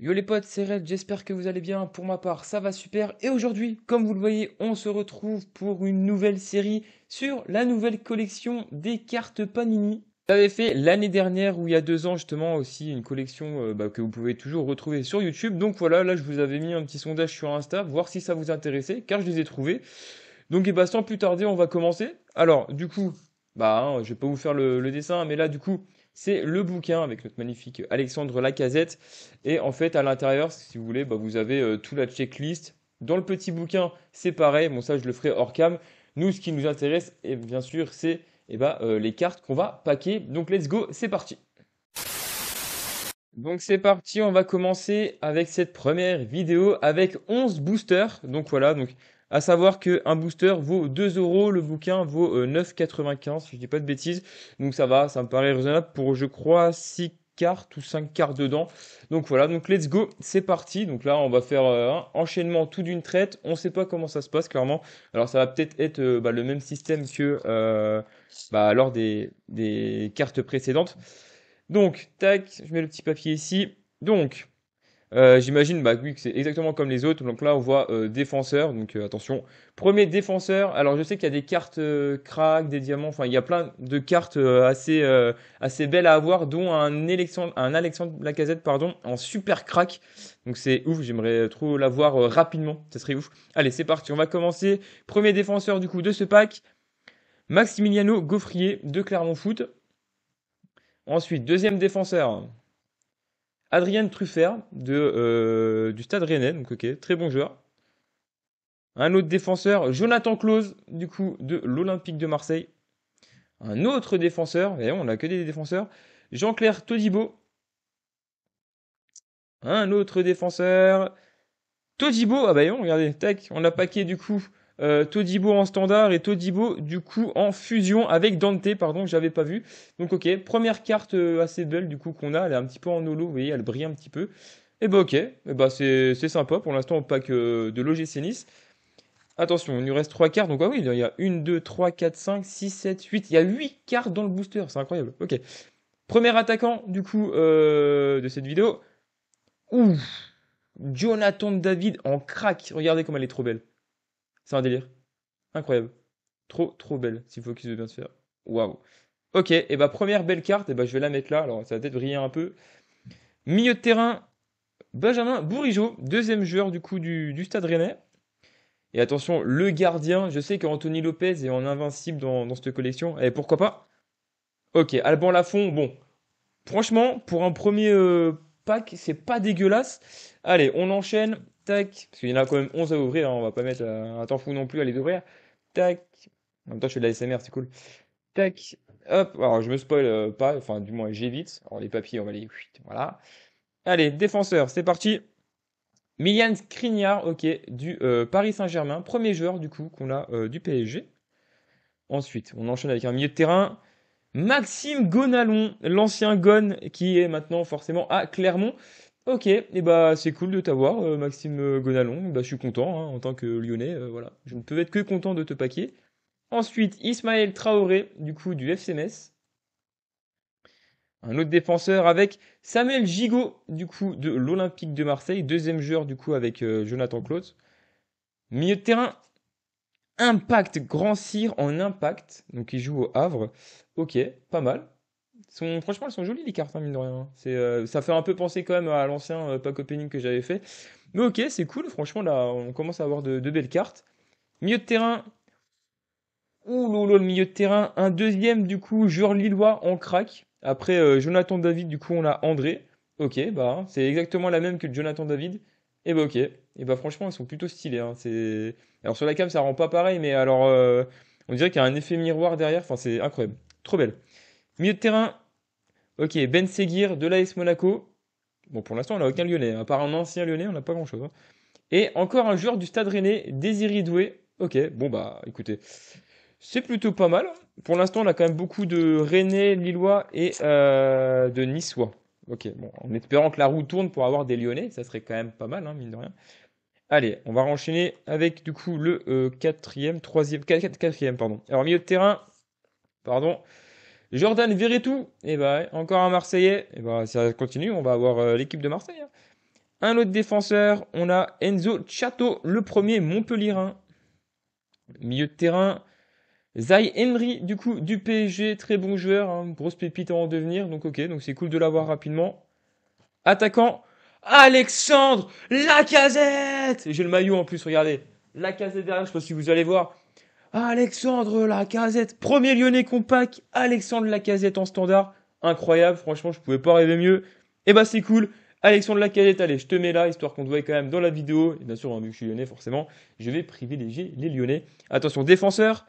Yo les potes, c'est Red, j'espère que vous allez bien. Pour ma part, ça va super. Et aujourd'hui, comme vous le voyez, on se retrouve pour une nouvelle série sur la nouvelle collection des cartes Panini j'avais fait l'année dernière ou il y a deux ans justement aussi une collection euh, bah, que vous pouvez toujours retrouver sur YouTube. Donc voilà, là je vous avais mis un petit sondage sur Insta, voir si ça vous intéressait, car je les ai trouvés. Donc et eh bah ben, sans plus tarder, on va commencer. Alors du coup, bah hein, je vais pas vous faire le, dessin, mais là du coup c'est le bouquin avec notre magnifique Alexandre Lacazette. Et en fait à l'intérieur, si vous voulez, bah, vous avez euh, toute tout la checklist. Dans le petit bouquin, c'est pareil. Bon ça je le ferai hors cam. Nous ce qui nous intéresse, et bien sûr, c'est et eh ben, euh, les cartes qu'on va paquer. Donc let's go, c'est parti donc c'est parti, on va commencer avec cette première vidéo avec 11 boosters. Donc voilà, donc à savoir qu'un booster vaut 2 euros, le bouquin vaut 9,95 euh, si je dis pas de bêtises. Donc ça va, ça me paraît raisonnable pour je crois 6 ou 5 cartes dedans. Donc voilà, donc let's go, c'est parti. Donc là, on va faire euh, un enchaînement tout d'une traite. On ne sait pas comment ça se passe, clairement. Alors ça va peut-être être, euh, bah, le même système que euh, bah, lors des, des cartes précédentes. Donc, tac, je mets le petit papier ici. Donc, euh, j'imagine bah, que c'est exactement comme les autres. Donc là, on voit euh, défenseur. Donc euh, attention, premier défenseur. Alors je sais qu'il y a des cartes crack, des diamants. Enfin, il y a plein de cartes assez assez belles à avoir, dont un Alexandre, un Lacazette pardon, en super crack. Donc c'est ouf. J'aimerais trop l'avoir rapidement. Ça serait ouf. Allez, c'est parti. On va commencer. Premier défenseur du coup de ce pack. Maximiliano Gaufrier de Clermont Foot. Ensuite, deuxième défenseur, Adrien Truffert de, euh, du Stade Rennais, donc ok, très bon joueur. Un autre défenseur, Jonathan Close, du coup, de l'Olympique de Marseille. Un autre défenseur, et on n'a que des défenseurs, Jean-Claire Todibo. Un autre défenseur, Todibo, ah bah regardez, tac, on a paqué du coup euh, Todibo en standard et Todibo du coup en fusion avec Dante, pardon, que j'avais pas vu. Donc ok, première carte euh, assez belle du coup qu'on a, elle est un petit peu en holo, vous voyez, elle brille un petit peu. Et eh bah ben, ok, et eh ben, c'est sympa pour l'instant au pack euh, de l'OGC Nice. Attention, il nous reste 3 cartes, donc ah oui, il y a 1, 2, 3, 4, 5, 6, 7, 8, il y a 8 cartes dans le booster, c'est incroyable. Ok, premier attaquant du coup euh, de cette vidéo. Ouf, Jonathan David en crack, regardez comme elle est trop belle. C'est un délire. Incroyable. Trop, trop belle, S'il faut qu'il se bien de faire. Waouh. Ok, et bah première belle carte, et bah je vais la mettre là, alors ça va peut-être briller un peu. Milieu de terrain, Benjamin Bourigeau, deuxième joueur du coup du, Stade Rennais. Et attention, le gardien, je sais qu'Anthony Lopez est en invincible dans, cette collection, et eh, pourquoi pas Ok, Alban Lafont, bon. Franchement, pour un premier euh, pack, c'est pas dégueulasse. Allez, on enchaîne Tac. Parce qu'il y en a quand même 11 à ouvrir, hein, on va pas mettre euh, un temps fou non plus à les ouvrir. Tac. En même temps, je fais de la SMR, c'est cool. Tac. Hop. Alors, je me spoil euh, pas, enfin, du moins, j'évite. Alors, les papiers, on va les. Voilà. Allez, défenseur, c'est parti. Milian Skriniar, ok, du euh, Paris Saint-Germain, premier joueur du coup qu'on a du PSG. Ensuite, on enchaîne avec un milieu de terrain. Maxime Gonalon, l'ancien Gon, qui est maintenant forcément à Clermont. Ok, et bah c'est cool de t'avoir, euh, Maxime euh, Gonalon. Bah, je suis content hein, en tant que Lyonnais. Euh, voilà, je ne peux être que content de te paquer. Ensuite, Ismaël Traoré, du coup du FC Un autre défenseur avec Samuel Gigot, du coup de l'Olympique de Marseille. Deuxième joueur, du coup, avec Jonathan Claude. Milieu de terrain, Impact, Grand Cire en Impact. Donc il joue au Havre. Ok, pas mal franchement, elles sont jolies les cartes, hein, mine de rien. C'est, euh, ça fait un peu penser quand même à l'ancien euh, pack opening que j'avais fait. Mais ok, c'est cool, franchement, là, on commence à avoir de, belles cartes. Milieu de terrain. Ouh le milieu de terrain. Un deuxième, du coup, joueur lillois en crack. Après euh, Jonathan David, du coup, on a André. Ok, bah, hein, c'est exactement la même que Jonathan David. Et eh bah, ok. Et eh bah, franchement, elles sont plutôt stylées. Hein. C'est... Alors, sur la cam, ça rend pas pareil, mais alors, on dirait qu'il y a un effet miroir derrière. Enfin, c'est incroyable. Trop belle. Milieu de terrain, ok, Ben Seguir de l'AS Monaco. Bon, pour l'instant, on n'a aucun Lyonnais. À part un ancien Lyonnais, on n'a pas grand-chose. Hein. Et encore un joueur du Stade Rennais, Désiré Doué. Ok, bon bah, écoutez, c'est plutôt pas mal. Pour l'instant, on a quand même beaucoup de Rennais, Lillois et euh, de Niçois. Ok, bon, en espérant que la roue tourne pour avoir des Lyonnais, ça serait quand même pas mal, hein, mine de rien. Allez, on va enchaîner avec du coup le euh, quatrième, troisième, quatrième, pardon. Alors milieu de terrain, pardon, Jordan Verretou, et eh bah, encore un Marseillais. Et eh bah, ça continue, on va avoir euh, l'équipe de Marseille. Hein. Un autre défenseur, on a Enzo Chato, le premier Montpellierin. Milieu de terrain, Zay Henry, du coup, du PSG, très bon joueur, hein. grosse pépite en devenir, donc ok, donc c'est cool de l'avoir rapidement. Attaquant, Alexandre Lacazette J'ai le maillot en plus, regardez. Lacazette derrière, je sais pas si vous allez voir. Alexandre Lacazette, premier Lyonnais compact, Alexandre Lacazette en standard, incroyable, franchement je pouvais pas rêver mieux. Et eh bah ben, c'est cool, Alexandre Lacazette, allez, je te mets là, histoire qu'on te voie quand même dans la vidéo. Et bien sûr, hein, vu que je suis lyonnais, forcément, je vais privilégier les lyonnais. Attention, défenseur.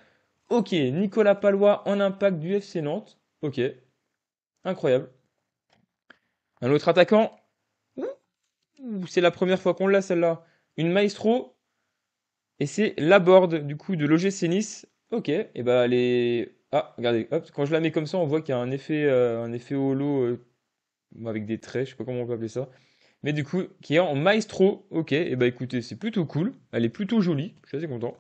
Ok, Nicolas Palois en impact du FC Nantes. Ok. Incroyable. Un autre attaquant. C'est la première fois qu'on l'a, celle-là. Une maestro. Et c'est la board du coup de l'OGC Nice. Ok, et ben bah, elle est. Ah, regardez, hop, quand je la mets comme ça, on voit qu'il y a un effet, euh, un effet holo euh, avec des traits, je sais pas comment on peut appeler ça. Mais du coup, qui est en maestro. Ok, et bah écoutez, c'est plutôt cool. Elle est plutôt jolie, je suis assez content.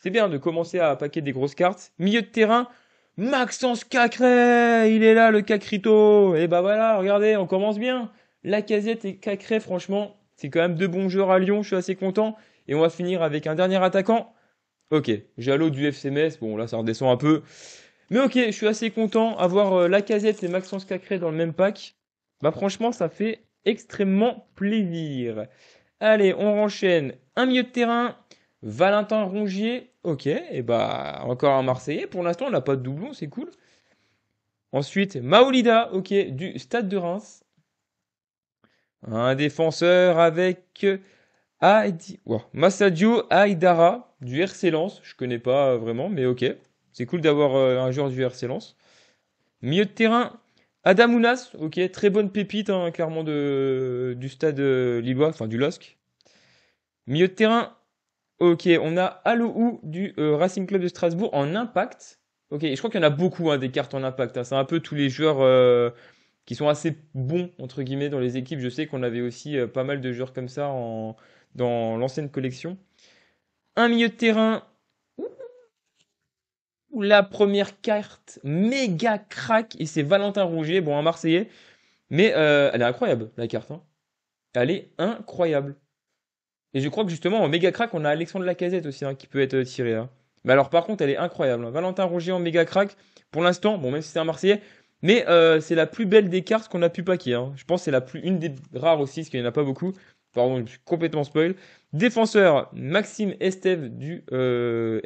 C'est bien de commencer à paquer des grosses cartes. Milieu de terrain, Maxence Cacré Il est là, le Cacrito Et bah voilà, regardez, on commence bien. La casette et Cacré, franchement, c'est quand même deux bons joueurs à Lyon, je suis assez content. Et on va finir avec un dernier attaquant. Ok, Jalo du FCMS, bon là ça redescend un peu. Mais ok, je suis assez content. Avoir euh, la casette et Maxence Cacré dans le même pack, bah franchement ça fait extrêmement plaisir. Allez, on enchaîne. Un milieu de terrain, Valentin Rongier. Ok, et bah encore un Marseillais. Pour l'instant, on n'a pas de doublon, c'est cool. Ensuite, Maolida, ok, du Stade de Reims. Un défenseur avec Massadio Aidara du RC Lens. Je connais pas vraiment, mais ok. C'est cool d'avoir euh, un joueur du RC Lens. Milieu de terrain, Adamounas, ok, très bonne pépite, hein, clairement de, du stade euh, Lillois, enfin du LOSC. Milieu de terrain, ok, on a Alohou du euh, Racing Club de Strasbourg en impact. Ok, je crois qu'il y en a beaucoup hein, des cartes en impact. Hein. C'est un peu tous les joueurs qui sont assez bons, entre guillemets, dans les équipes. Je sais qu'on avait aussi pas mal de joueurs comme ça en, dans l'ancienne collection. Un milieu de terrain la première carte méga crack et c'est Valentin Rouget bon un Marseillais, mais euh, elle est incroyable la carte. Hein. Elle est incroyable. Et je crois que justement en méga crack on a Alexandre Lacazette aussi hein, qui peut être tiré. Hein. Mais alors par contre elle est incroyable. Valentin Rouget en méga crack pour l'instant, bon même si c'est un Marseillais, mais euh, c'est la plus belle des cartes qu'on a pu paquer. Je pense que c'est la plus une des rares aussi parce qu'il n'y en a pas beaucoup pardon, je suis complètement spoil. Défenseur, Maxime Esteve du euh,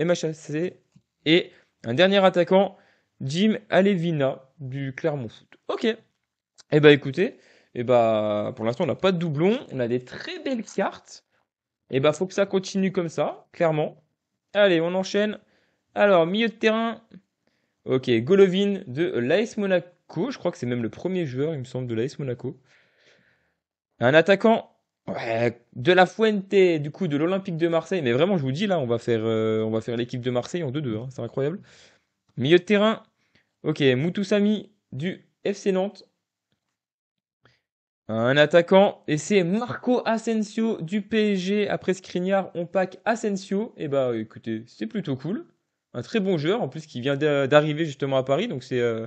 Et un dernier attaquant, Jim Alevina du Clermont Foot. Ok. Eh ben écoutez, eh ben pour l'instant on n'a pas de doublon, on a des très belles cartes. Eh ben faut que ça continue comme ça, clairement. Allez, on enchaîne. Alors, milieu de terrain. Ok, Golovin de l'AS Monaco. Je crois que c'est même le premier joueur, il me semble, de l'AS Monaco. Un attaquant, Ouais, de la Fuente, du coup, de l'Olympique de Marseille. Mais vraiment, je vous dis, là, on va faire, euh, on va faire l'équipe de Marseille en 2-2. Hein, c'est incroyable. Milieu de terrain. Ok, Mutusami du FC Nantes. Un attaquant. Et c'est Marco Asensio du PSG. Après Skriniar, on pack Asensio. Et eh bah, écoutez, c'est plutôt cool. Un très bon joueur, en plus, qui vient d'arriver justement à Paris. Donc, c'est euh,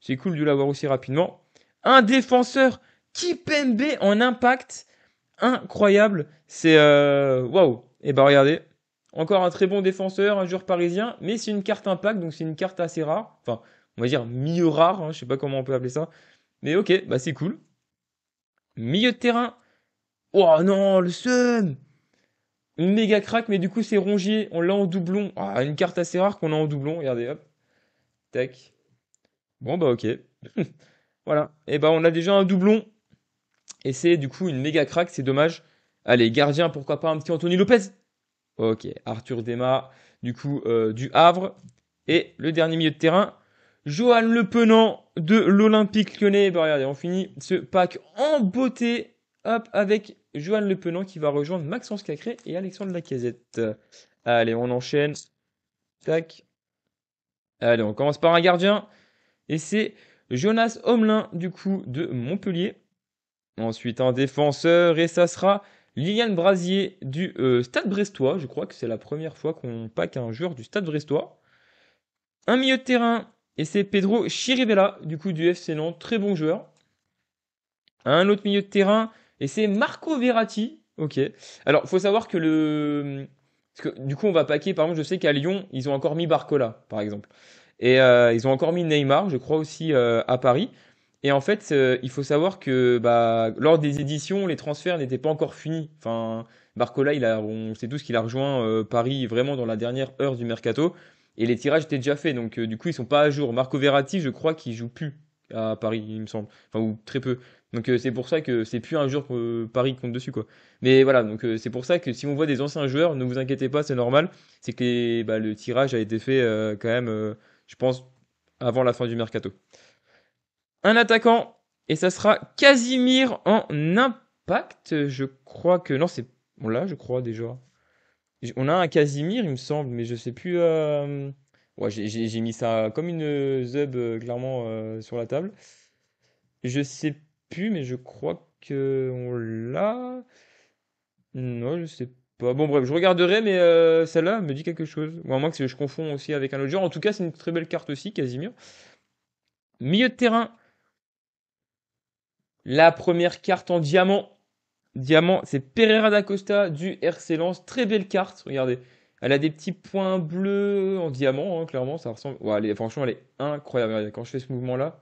c'est cool de l'avoir aussi rapidement. Un défenseur, Kipembe en impact incroyable. C'est euh, waouh. Et eh bah ben, regardez, encore un très bon défenseur, un joueur parisien, mais c'est une carte impact, donc c'est une carte assez rare. Enfin, on va dire milieu rare, hein, je sais pas comment on peut appeler ça. Mais ok, bah c'est cool. Milieu de terrain. Oh non, le une Méga crack, mais du coup c'est rongier, on l'a en doublon. Ah, une carte assez rare qu'on a en doublon, regardez, hop. Tac. Bon bah ok. voilà. Et eh bah ben, on a déjà un doublon et c'est du coup une méga craque, c'est dommage. Allez, gardien, pourquoi pas un petit Anthony Lopez Ok, Arthur Dema, du coup, euh, du Havre. Et le dernier milieu de terrain, Johan Le Penant de l'Olympique lyonnais. Bah, regardez, on finit ce pack en beauté. Hop, avec Johan Le Penant qui va rejoindre Maxence Cacré et Alexandre Lacazette. Allez, on enchaîne. Tac. Allez, on commence par un gardien. Et c'est Jonas Homelin, du coup, de Montpellier. Ensuite, un défenseur, et ça sera Liliane Brasier du euh, Stade Brestois. Je crois que c'est la première fois qu'on pack un joueur du Stade Brestois. Un milieu de terrain, et c'est Pedro Chiribella, du coup du FC Nantes, très bon joueur. Un autre milieu de terrain, et c'est Marco Verratti. Ok. Alors, faut savoir que le. du coup, on va packer Par exemple, je sais qu'à Lyon, ils ont encore mis Barcola, par exemple. Et euh, ils ont encore mis Neymar, je crois aussi, euh, à Paris. Et en fait, euh, il faut savoir que bah, lors des éditions, les transferts n'étaient pas encore finis. Enfin, Barcola, il on sait tous qu'il a rejoint euh, Paris vraiment dans la dernière heure du mercato. Et les tirages étaient déjà faits. Donc, euh, du coup, ils sont pas à jour. Marco Verratti, je crois qu'il joue plus à Paris, il me semble. Enfin, ou très peu. Donc, c'est pour ça que c'est plus un jour que Paris compte dessus, quoi. Mais voilà, donc c'est pour ça que si on voit des anciens joueurs, ne vous inquiétez pas, c'est normal. C'est que bah, le tirage a été fait quand même, je pense, avant la fin du mercato un attaquant et ça sera Casimir en impact. Je crois que non, c'est bon là, je crois déjà. On a un Casimir, il me semble, mais je sais plus. Euh, ouais, j'ai mis ça comme une zub euh, clairement euh, sur la table. Je sais plus, mais je crois que on l'a. Non, hmm, je sais pas. Bon, bref, je regarderai, mais celle-là me dit quelque chose. Moi, à moins que je confonds aussi avec un autre genre. En tout cas, c'est une très belle carte aussi, Casimir. Milieu de terrain, la première carte en diamant. Diamant, c'est Pereira da Costa du RC Lens. Très belle carte, regardez. Elle a des petits points bleus en diamant, hein, clairement, ça ressemble. Ouais, franchement, elle est incroyable. quand je fais ce mouvement-là,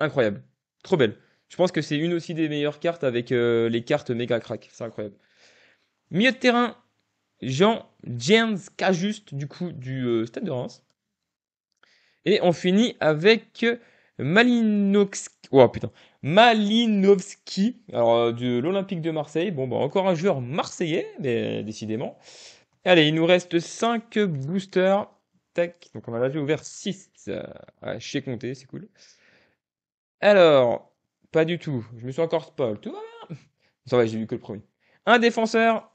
incroyable. Trop belle. Je pense que c'est une aussi des meilleures cartes avec euh, les cartes méga crack. C'est incroyable. Milieu de terrain, Jean James Cajuste, du coup, du euh, Stade de Reims. Et on finit avec Malinowski, oh, putain. Malinowski alors, euh, de l'Olympique de Marseille. Bon, bah, encore un joueur marseillais, mais, décidément. Allez, il nous reste 5 boosters. Tac. Donc, on a déjà ouvert 6. Ah, je sais compter, c'est cool. Alors, pas du tout. Je me suis encore spoil. Tout va bien. Ça va, j'ai vu que le premier. Un défenseur.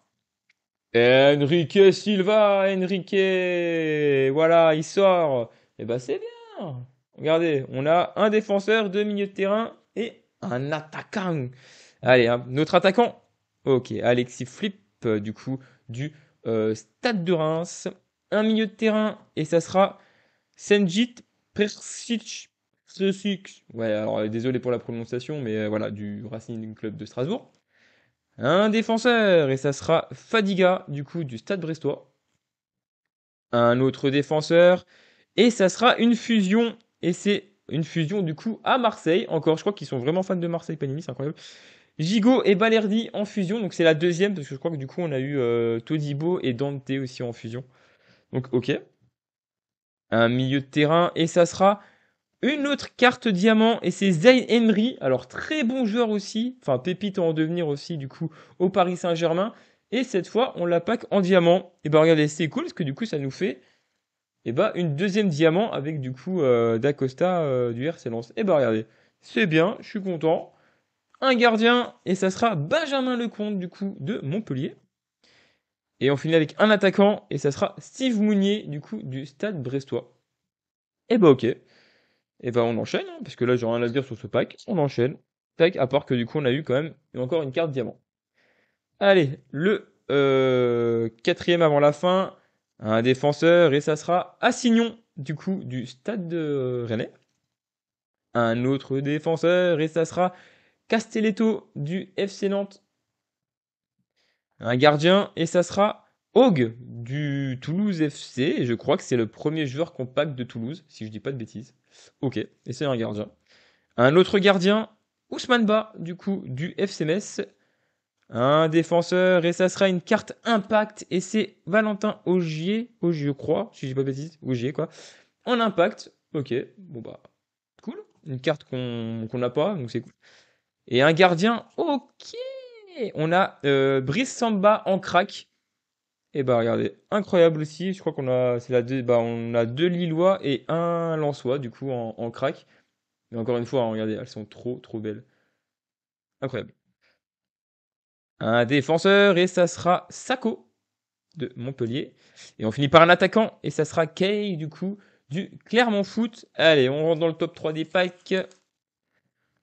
Enrique Silva, Enrique. Voilà, il sort. Et eh ben, c'est bien. Regardez, on a un défenseur, deux milieux de terrain et un attaquant. Allez, notre attaquant. Ok, Alexis Flip, euh, du coup, du euh, Stade de Reims. Un milieu de terrain et ça sera Senjit Persic. Ouais, alors euh, désolé pour la prononciation, mais voilà, du Racing Club de Strasbourg. Un défenseur et ça sera Fadiga, du coup, du Stade Brestois. Un autre défenseur et ça sera une fusion et c'est une fusion du coup à Marseille. Encore, je crois qu'ils sont vraiment fans de Marseille, Panini, c'est incroyable. Gigot et Balerdi en fusion, donc c'est la deuxième, parce que je crois que du coup on a eu euh, Todibo et Dante aussi en fusion. Donc ok. Un milieu de terrain, et ça sera une autre carte diamant, et c'est Zayn Henry, alors très bon joueur aussi, enfin pépite en devenir aussi du coup au Paris Saint-Germain. Et cette fois on la pack en diamant. Et ben regardez, c'est cool, parce que du coup ça nous fait et eh bah ben, une deuxième diamant avec du coup euh, Dacosta euh, du RC Et bah regardez, c'est bien, je suis content. Un gardien, et ça sera Benjamin Lecomte du coup de Montpellier. Et on finit avec un attaquant, et ça sera Steve Mounier du coup du Stade Brestois. Et eh bah ben, ok. Et eh bah ben, on enchaîne, hein, parce que là j'ai rien à dire sur ce pack, on enchaîne. Tac, à part que du coup on a eu quand même encore une carte diamant. Allez, le euh, quatrième avant la fin, un défenseur et ça sera Assignon du coup du Stade de Rennais. Un autre défenseur et ça sera Castelletto du FC Nantes. Un gardien et ça sera Aug, du Toulouse FC. je crois que c'est le premier joueur compact de Toulouse, si je ne dis pas de bêtises. Ok, et c'est un gardien. Un autre gardien, Ousmane Ba du coup du FC Metz un défenseur et ça sera une carte impact et c'est Valentin Augier, Augier je crois, si j'ai pas bêtise, Augier quoi. En impact, ok, bon bah cool, une carte qu'on n'a pas donc c'est cool. Et un gardien, ok, on a euh, Brice Samba en crack. Et eh bah regardez, incroyable aussi, je crois qu'on a c'est la deux, bah, on a deux Lillois et un Lançois du coup en, crack. Mais encore une fois, hein, regardez, elles sont trop trop belles. Incroyable un défenseur et ça sera Sako de Montpellier. Et on finit par un attaquant et ça sera Kay du coup du Clermont Foot. Allez, on rentre dans le top 3 des packs.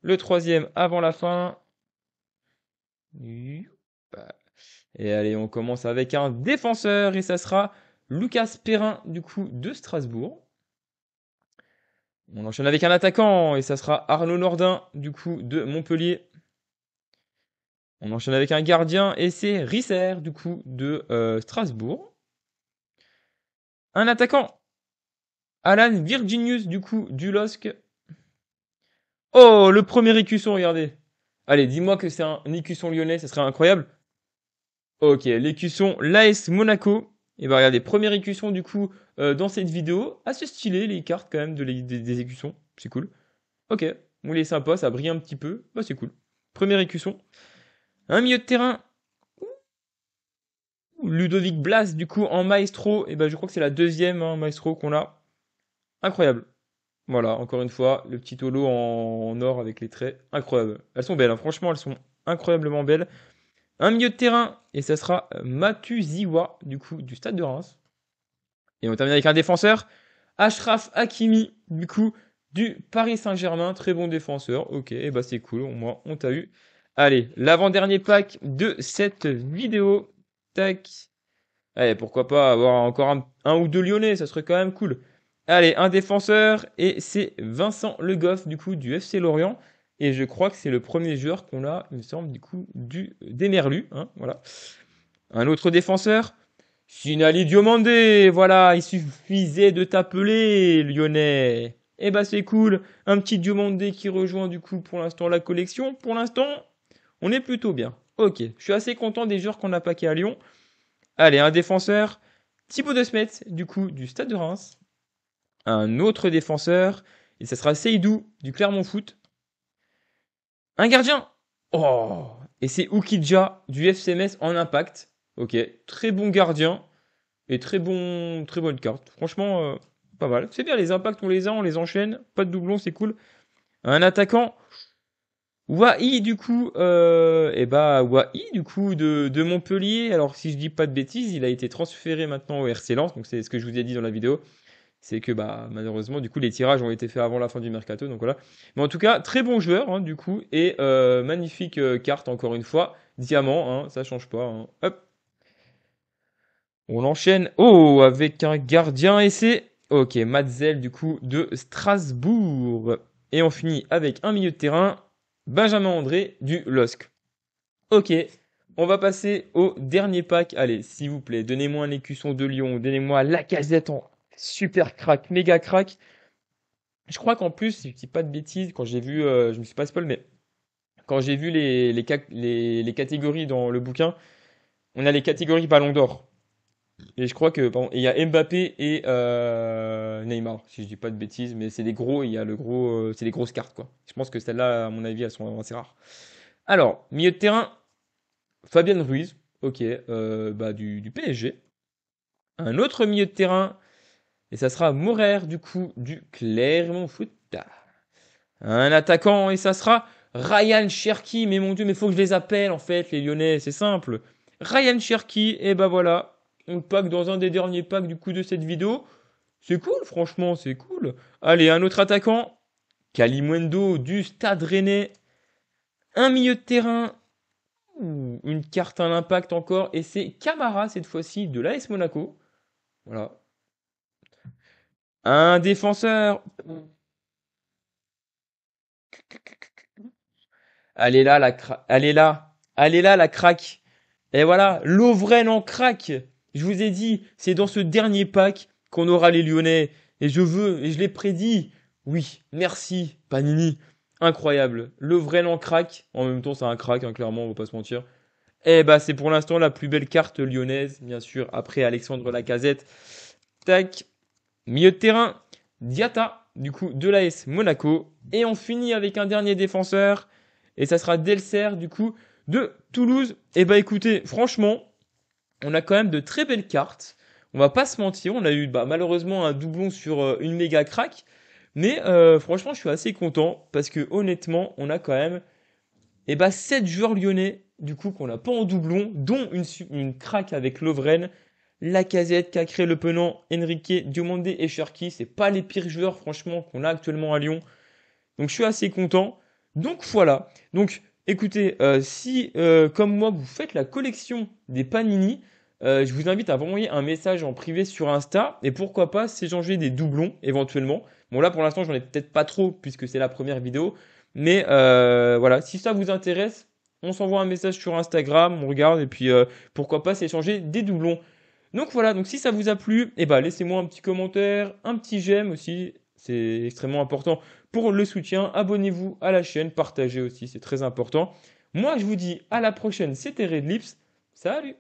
Le troisième avant la fin. Et allez, on commence avec un défenseur et ça sera Lucas Perrin du coup de Strasbourg. On enchaîne avec un attaquant et ça sera Arnaud Nordin du coup de Montpellier. On enchaîne avec un gardien et c'est Risser, du coup, de euh, Strasbourg. Un attaquant, Alan Virginius, du coup, du LOSC. Oh, le premier écusson, regardez. Allez, dis-moi que c'est un écusson lyonnais, ça serait incroyable. Ok, l'écusson l'AS Monaco. Et eh bah ben, regardez, premier écusson du coup euh, dans cette vidéo. Assez stylé les cartes quand même de des, écussons. C'est cool. Ok, les sympa, ça brille un petit peu. Bah c'est cool. Premier écusson. Un milieu de terrain. Ludovic Blas, du coup, en maestro. Et eh ben, je crois que c'est la deuxième hein, maestro qu'on a. Incroyable. Voilà, encore une fois, le petit holo en, or avec les traits. Incroyable. Elles sont belles, hein. franchement, elles sont incroyablement belles. Un milieu de terrain, et ça sera euh, Ziwa du coup, du stade de Reims. Et on termine avec un défenseur, Ashraf Hakimi, du coup, du Paris Saint-Germain. Très bon défenseur. Ok, et eh bah ben, c'est cool, au moins on t'a eu. Allez, l'avant-dernier pack de cette vidéo. Tac. Allez, pourquoi pas avoir encore un, ou deux Lyonnais, ça serait quand même cool. Allez, un défenseur, et c'est Vincent Le Goff, du coup, du FC Lorient. Et je crois que c'est le premier joueur qu'on a, il me semble, du coup, du merlus. Hein, voilà. Un autre défenseur, Sinali Diomandé. Voilà, il suffisait de t'appeler, Lyonnais. Eh ben, c'est cool, un petit Diomandé qui rejoint du coup pour l'instant la collection. Pour l'instant, on est plutôt bien. Ok, je suis assez content des joueurs qu'on a paqués à Lyon. Allez, un défenseur, Thibaut de Smet, du coup, du Stade de Reims. Un autre défenseur, et ça sera Seydou, du Clermont Foot. Un gardien Oh Et c'est Ukidja, du FCMS en impact. Ok, très bon gardien, et très, bon, très bonne carte. Franchement, euh, pas mal. C'est bien, les impacts, on les a, on les enchaîne. Pas de doublons, c'est cool. Un attaquant, Wahi, du coup, euh, eh ben du coup de, de, Montpellier. Alors si je dis pas de bêtises, il a été transféré maintenant au RC Lens. Donc c'est ce que je vous ai dit dans la vidéo, c'est que bah malheureusement du coup les tirages ont été faits avant la fin du mercato. Donc voilà. Mais en tout cas très bon joueur hein, du coup et euh, magnifique euh, carte encore une fois, diamant, hein, ça change pas. Hein. Hop. On enchaîne. Oh avec un gardien et c'est ok Matzel du coup de Strasbourg. Et on finit avec un milieu de terrain Benjamin André du LOSC. Ok, on va passer au dernier pack. Allez, s'il vous plaît, donnez-moi un écusson de lion, donnez-moi la casette en super crack, méga crack. Je crois qu'en plus, si je dis pas de bêtises, quand j'ai vu, euh, je me suis pas spoil, mais quand j'ai vu les les, les, les, catégories dans le bouquin, on a les catégories Ballon d'Or. Et je crois que il y a Mbappé et euh, Neymar, si je dis pas de bêtises, mais c'est des gros, il y a le gros, euh, c'est des grosses cartes quoi. Je pense que celles-là, à mon avis, elles sont assez rares. Alors milieu de terrain, Fabien Ruiz, ok, euh, bah du, du, PSG. Un autre milieu de terrain, et ça sera Morer du coup du Clermont Foot. Un attaquant, et ça sera Ryan Cherki. Mais mon dieu, mais faut que je les appelle en fait les Lyonnais, c'est simple. Ryan Cherki, et bah voilà, on le pack dans un des derniers packs du coup de cette vidéo. C'est cool, franchement, c'est cool. Allez, un autre attaquant. Kalimwendo du Stade Rennais. Un milieu de terrain. une carte à l'impact encore. Et c'est Camara cette fois-ci de l'AS Monaco. Voilà. Un défenseur. Allez là, la cra... Elle là. Elle là, la craque. Et voilà, Lovren en craque. Je vous ai dit, c'est dans ce dernier pack qu'on aura les Lyonnais. Et je veux, et je l'ai prédit. Oui, merci, Panini. Incroyable. Le vrai non crack. En même temps, c'est un crack, hein, clairement, on va pas se mentir. Eh bah, c'est pour l'instant la plus belle carte lyonnaise, bien sûr, après Alexandre Lacazette. Tac. Milieu de terrain. Diata, du coup, de l'AS Monaco. Et on finit avec un dernier défenseur. Et ça sera Delser, du coup, de Toulouse. Eh bah, écoutez, franchement, on a quand même de très belles cartes. On va pas se mentir, on a eu bah, malheureusement un doublon sur euh, une méga crack. Mais euh, franchement, je suis assez content parce que honnêtement, on a quand même eh bah, sept joueurs lyonnais du coup qu'on n'a pas en doublon, dont une, une crack avec Lovren, Lacazette, Cacré, Le Penant, Enrique, Diomande et Cherki. C'est pas les pires joueurs franchement qu'on a actuellement à Lyon. Donc je suis assez content. Donc voilà. Donc Écoutez, euh, si euh, comme moi vous faites la collection des Panini, euh, je vous invite à envoyer un message en privé sur Insta et pourquoi pas s'échanger des doublons éventuellement. Bon là pour l'instant j'en ai peut-être pas trop puisque c'est la première vidéo, mais voilà si ça vous intéresse, on s'envoie un message sur Instagram, on regarde et puis pourquoi pas s'échanger des doublons. Donc voilà, donc si ça vous a plu, eh ben, laissez-moi un petit commentaire, un petit j'aime aussi, c'est extrêmement important pour le soutien. Abonnez-vous à la chaîne, partagez aussi, c'est très important. Moi, je vous dis à la prochaine, c'était Lips. Salut